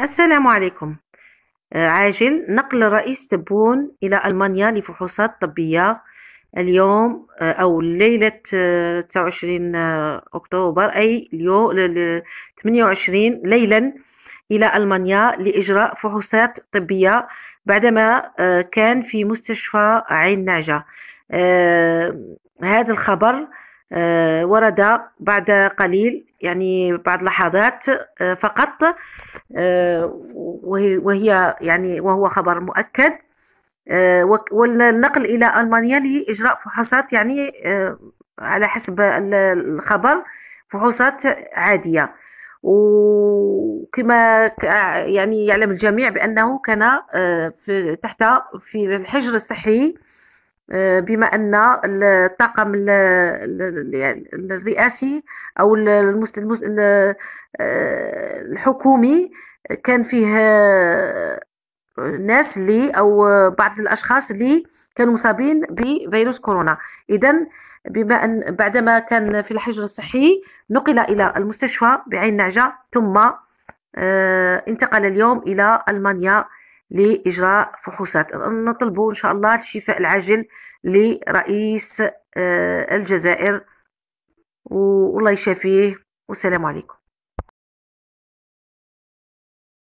السلام عليكم آه، عاجل نقل رئيس تبون إلى ألمانيا لفحوصات طبية اليوم آه، أو ليلة 29 آه، أكتوبر أي اليوم 28 ليلا إلى ألمانيا لإجراء فحوصات طبية بعدما كان في مستشفى عين نعجة هذا الخبر ورد بعد قليل يعني بعض لحظات آه، فقط آه، وهي يعني وهو خبر مؤكد آه، والنقل إلى ألمانيا لإجراء فحوصات يعني على حسب الخبر فحوصات عادية وكما يعني يعلم الجميع بأنه كان في تحت في الحجر الصحي آه، بما ان الطاقم يعني الرئاسي او آه، الحكومي كان فيه آه، ناس لي او بعض الاشخاص اللي كانوا مصابين بفيروس كورونا اذا بما ان بعدما كان في الحجر الصحي نقل الى المستشفى بعين نعجه ثم انتقل اليوم الى المانيا لإجراء فحوصات نطلب إن شاء الله الشفاء العاجل لرئيس آه، الجزائر والله يشافيه والسلام عليكم